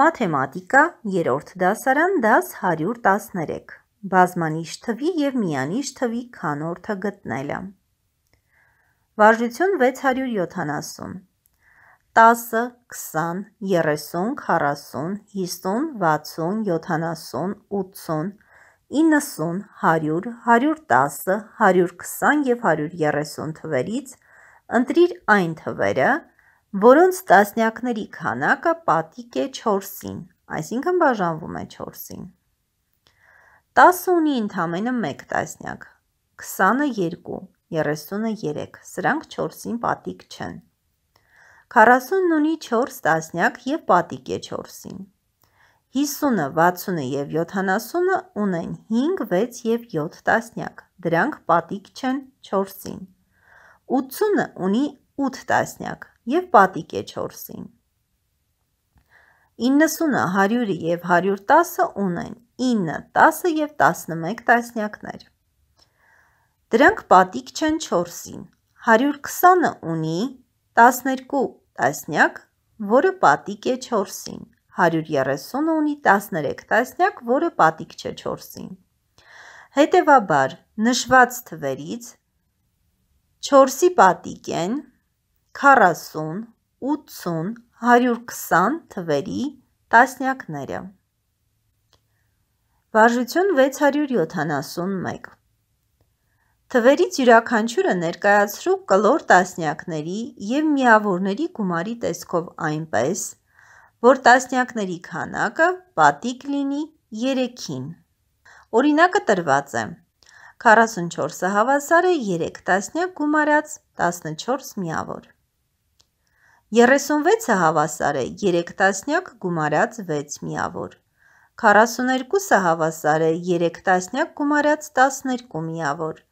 Մաթեմատիկա, երորդ դասարան, դաս 113, բազմանիշ թվի և միանիշ թվի քանորդը գտնելը։ Վարժություն 670, 10, 20, 30, 40, 50, 60, 70, 80, 90, 100, 110, 120 և 130 թվերից ընտրիր այն թվերը, որոնց տասնյակների քանակը պատիկ է 4-ին, այսինքն բաժանվում է 4-ին։ 10 ունի ընդամենը 1 տասնյակ, 20-ը 2, 30-ը 3, սրանք 4-ին պատիկ չեն։ 40-ն ունի 4 տասնյակ եւ պատիկ է 4-ին։ 50-ը, 60-ը եւ 70-ը ունեն 5, 6 եւ 7 տասնյակ, դրանք պատիկ չեն 4-ին։ 80-ը ունի 8 տասնյակ, և պատիկ է 4-ին։ 90-ը, 100-ը և 110-ը ունեն 9, 10 և 11 տասնյակներ։ Դրանք պատիկ չեն 4-ին։ 120-ը ունի 12 տասնյակ, որը պատիկ է 4-ին։ 130-ը ունի 13 տասնյակ, որը պատիկ չէ 4-ին։ Հետևաբար, նշված թվերից 4-ի պատիկ են 1 40, 80, 120 թվերի տասնյակները։ Վարժություն 671 Թվերից յուրաքանչյուրը ներկայացրու կլոր տասնյակների և միավորների գումարի տեսքով այնպես, որ տասնյակների քանակը պատիկ լինի 3-ին։ Օրինակը տրված է։ 44-ը հավասար է 3 տասնյակ գումարած 14 միավոր։ 36-ը հավասար է 3 տասնյակ գումարած 6 միավոր։ 42-ը հավասար է 3 տասնյակ գումարած 12 միավոր։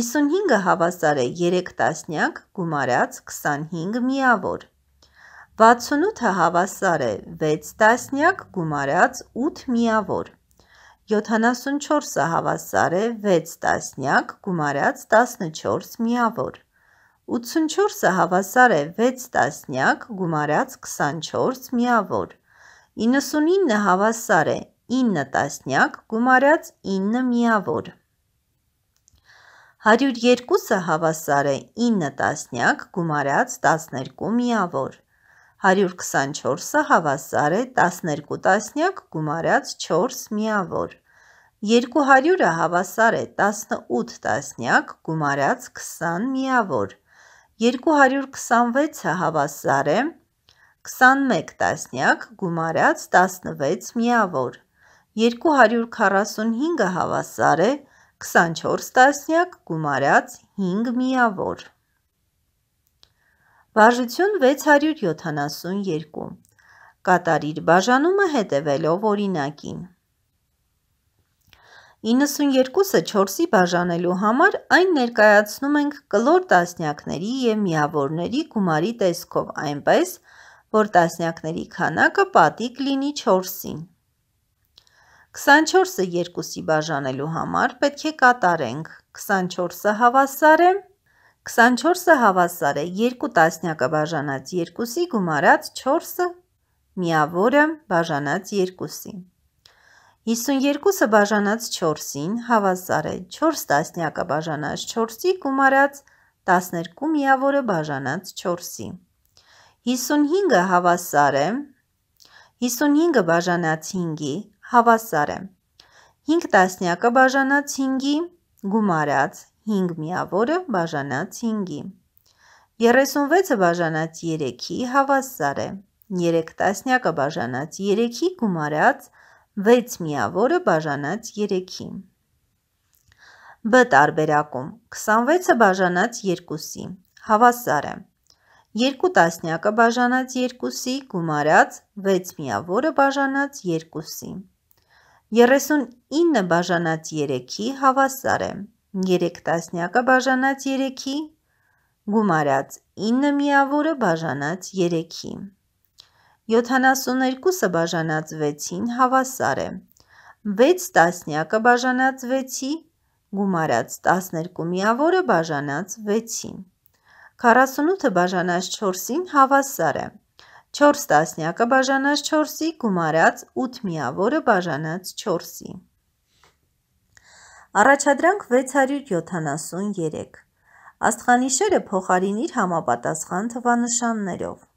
55-ը հավասար է 3 տասնյակ գումարած 25 միավոր։ 68-ը հավասար է 6 տասնյակ գումարած 8 միավոր։ 74-ը հավասար է 6 տասնյակ գումարած 14 միավոր։ 84-ը հավասար է 6 տասնյակ գումարած 24 միավոր։ 99 հավասար է 9 տասնյակ գումարած 9 միավոր։ 102-ը հավասար է 9 տասնյակ գումարած 12 միավոր։ 124-ը հավասար է 12 տասնյակ գումարած 4 միավոր։ 200-ը հավասար է 18 տասնյակ գումարած 20 միավոր։ 300 226-ը հավասար է 21 տասնյակ գումարած 16 միավոր, 245-ը հավասար է 24 տասնյակ գումարած 5 միավոր։ Վարժություն 672 կատարիր բաժանումը հետևելով օրինակին։ 92-ը 4-ի բաժանելու համար այն ներկայացնում ենք կլոր տասնյակների և միավորների գումարի տեսքով այնպես, որ տասնյակների քանակը պատիկ լինի 4-ին։ 24-ը 2-ի բաժանելու համար պետք է կատարենք 24-ը հավասար է 24-ը հավասար է 2 տասնյակը բաժանած 2-ի գումարած 4-ը միավորը բաժանած 2-ի։ 52-ը բաժանած 4-ին հավասար է 4 տասնյակը բաժանած 4-ի գումարած 12 միավորը բաժանած 4-ի։ 55-ը հավասար է 55-ը բաժանած 5-ի հավասար է 5 տասնյակը բաժանած 5-ի գումարած 5 միավորը բաժանած 5-ի։ 36-ը բաժանած 3-ի հավասար է 3 տասնյակը բաժանած 3-ի գումարած 5 6 միավորը բաժանած 3-ի։ Բ տարբերակում 26-ը բաժանած 2-ի, հավասար է։ 2 տասնյակը բաժանած 2-ի, գումարած 6 միավորը բաժանած 2-ի։ 39 բաժանած 3-ի հավասար է։ 3 տասնյակը բաժանած 3-ի, գումարած 9 միավորը բաժանած 3-ի։ 72-ը բաժանած 6-ին հավասար է։ 6 տասնյակը բաժանած 6-ի գումարած 12 միավորը բաժանած 6-ին։ 48-ը բաժանած 4-ին հավասար է։ 4 տասնյակը բաժանած 4-ի գումարած 8 միավորը բաժանած 4-ի։ Առաջադրանք 673։ Աստխանիշերը փոխարինիր համապատասխան թվանշաններով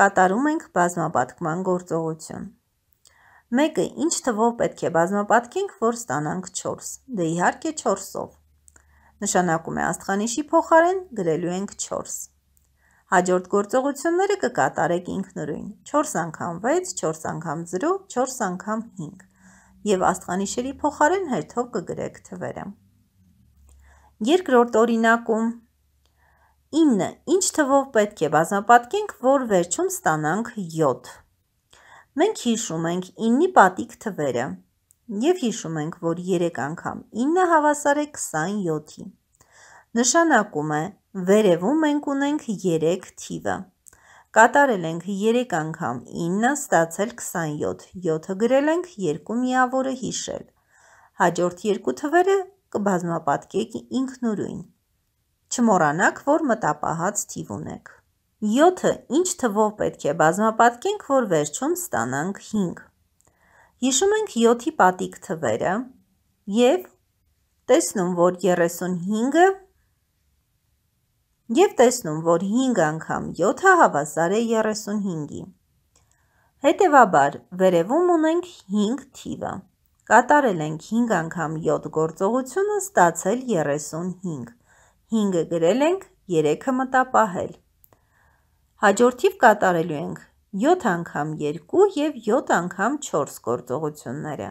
կատարում ենք բազմապատկման գործողություն։ Մեկը ինչ թվով պետք է բազմապատկենք, որ ստանանք 4, դե իհարկե 4-ով։ Նշանակում է աստխանիշի փոխարեն գրելու ենք 4։ Հաջորդ գործողությունները կկատարեք ինքնուրույն։ 4 անգամ 6, 4 անգամ 0, 4 անգամ 5 եւ աստղանիշերի փոխարեն հերթով կգրեք թվերը։ Երկրորդ օրինակում 9, ինչ թվով պետք է բազմապատկենք, որ վերջում ստանանք 7։ Մենք հիշում ենք 9-ի պատիկ թվերը և հիշում ենք, որ 3 անգամ 9 հավասար է 27-ի։ Նշանակում է, վերևում մենք ունենք 3 թիվը։ Կատարել ենք 3 անգամ 9, ստացել 27, 7-ը գրել ենք, 2 միավորը հիշել։ Հաջորդ երկու թվերը կբազմապատկեք ինքնուրույն։ Չմոռանաք, որ մտապահած թիվ ունեք։ 7-ը ինչ թվով պետք է բազմապատկենք, որ վերջում ստանանք 5։ Հիշում ենք 7-ի պատիկ թվերը եւ տեսնում, որ 35-ը եւ տեսնում, որ 5 անգամ 7-ը հավասար է 35-ի։ Հետևաբար վերևում ունենք 5 թիվը։ Կատարել ենք 5 անգամ 7 գործողությունը, ստացել 35։ 5-ը գրել ենք, 3-ը մտապահել։ Հաջորդիվ կատարելու ենք 7 անգամ 2 և 7 անգամ 4 գործողությունները։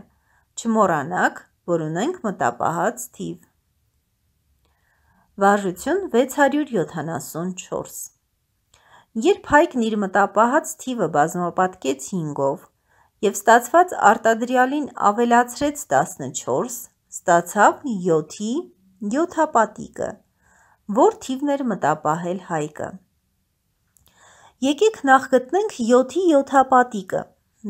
Չմորանակ, որ ունենք մտապահած թիվ։ Վարժություն 674 Երբ հայքն իր մտապահած թիվը բազմապատկեց 5-ով և ստացված արտադրյալին ավելացրեց 14, ստացավ 7-ի 7 հապատիկը։ 7 որ թիվն էր մտապահել Հայկը։ Եկեք նախ գտնենք 7-ի 7-հապատիկը։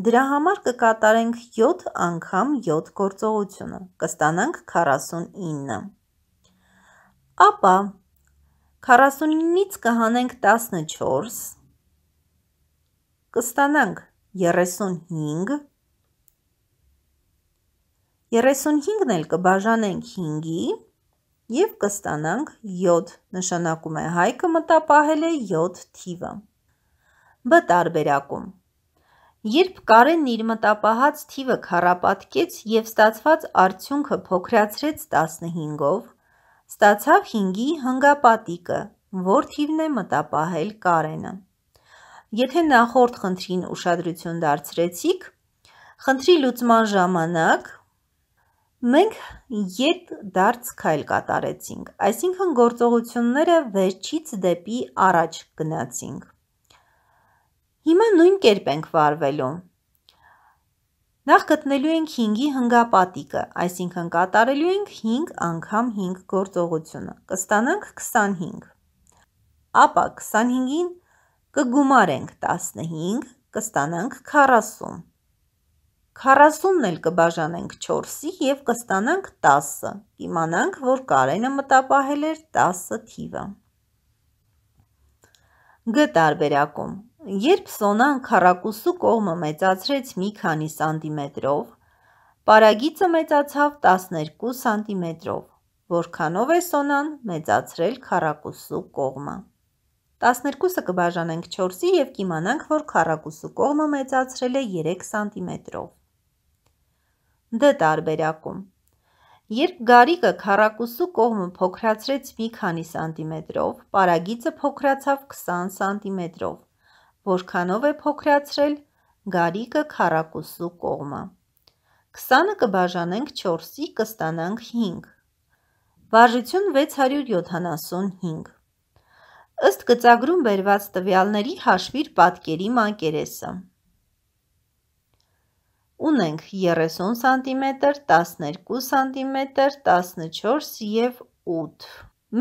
Դրա համար կկատարենք 7 անգամ 7 գործողությունը։ Կստանանք 49։ Ապա 49-ից կհանենք 14, կստանանք 35, 35-ն էլ կբաժանենք 5-ի, և կստանանք 7, նշանակում է Հայկը մտապահել է 7 թիվը։ Բ տարբերակում։ Երբ Կարենն իր մտապահած թիվը քառապատկեց և ստացված արդյունքը փոքրացրեց 15-ով, ստացավ 5-ի հնգապատիկը, որ թիվն է մտապահել Կարենը։ Եթե նախորդ խնդրին ուշադրություն դարձրեցիք, խնդրի լուծման ժամանակ Մենք ետ դարձ քայլ կատարեցինք, այսինքն գործողությունները վերջից դեպի առաջ գնացինք։ Հիմա նույն կերպ ենք վարվելու։ Նախ գտնելու ենք 5-ի հնգապատիկը, այսինքն կատարելու ենք 5 անգամ 5 գործողությունը, կստանանք 25։ Ապա 25-ին կգումարենք 15, կստանանք 40։ 40-ն էլ կբաժանենք 4-ի և կստանանք 10-ը։ Կիմանանք, որ Կարենը մտապահել էր 10 թիվը։ Գ տարբերակում։ Երբ Սոնան քառակուսու կողմը մեծացրեց մի քանի սանտիմետրով, Պարագիծը մեծացավ 12 սանտիմետրով, որքանով է Սոնան մեծացրել քառակուսու կողմը։ 12-ը կբաժանենք 4-ի և կիմանանք, որ քառակուսու կողմը մեծացրել է 3 սանտիմետրով։ Դ դե տարբերակում։ Երբ գարիկը քառակուսու կողմը փոքրացրեց մի քանի սանտիմետրով, պարագիծը փոքրացավ 20 սանտիմետրով։ Որքանով է փոքրացրել գարիկը քառակուսու կողմը։ 20-ը կբաժանենք 4-ի, կստանանք 5։ Վարժություն 675։ Ըստ գծագրում բերված տվյալների հաշվիր պատկերի մակերեսը։ Ունենք 30 սմ, 12 սմ, 14 և 8։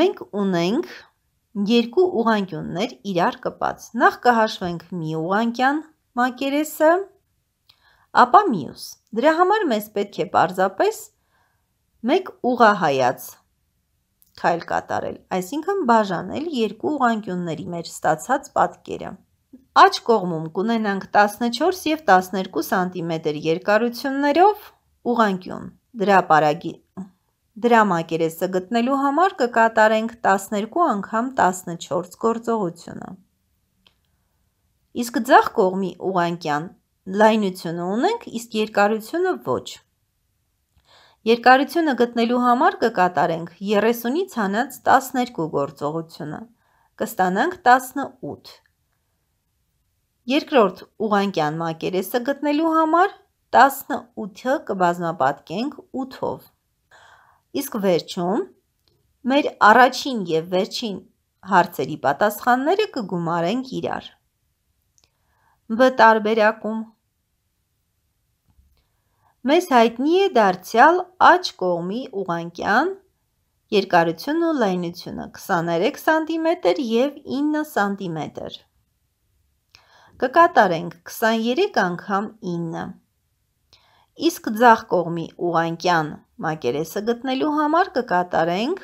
Մենք ունենք երկու ուղանկյուններ իրար կպած։ Նախ կհաշվենք մի ուղանկյան մակերեսը, ապա մյուս։ Դրա համար մեզ պետք է պարզապես մեկ ուղահայաց քայլ կատարել, այսինքն բաժանել երկու ուղանկյունների մեջ ստացած պատկերը։ Աջ կողմում կունենանք 14 և 12 սանտիմետր երկարություններով ուղանկյուն։ Դրա պարագի դրա մակերեսը գտնելու համար կկատարենք 12 անգամ 14 գործողությունը։ Իսկ ձախ կողմի ուղանկյան լայնությունը ունենք, իսկ երկարությունը ոչ։ Երկարությունը գտնելու համար կկատարենք 30-ից հանած 12 գործողությունը։ Կստանանք 18 Երկրորդ ուղանկյան մակերեսը գտնելու համար 18-ը կբազմապատկենք 8-ով։ Իսկ վերջում մեր առաջին եւ վերջին հարցերի պատասխանները կգումարենք իրար։ Բ տարբերակում Մեզ հայտնի է դարձյալ աջ կողմի ուղանկյան երկարությունն ու լայնությունը 23 սանտիմետր և 9 սանտիմետր կկատարենք 23 անգամ 9։ Իսկ ձախ կողմի ուղանկյան մակերեսը գտնելու համար կկատարենք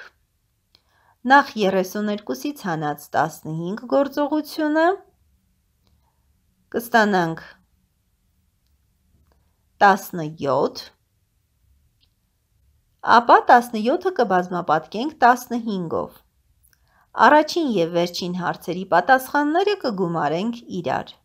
նախ 32-ից հանած 15 գործողությունը, կստանանք 17, ապա 17-ը կբազմապատկենք 15-ով։ Առաջին և վերջին հարցերի պատասխանները կգումարենք իրար։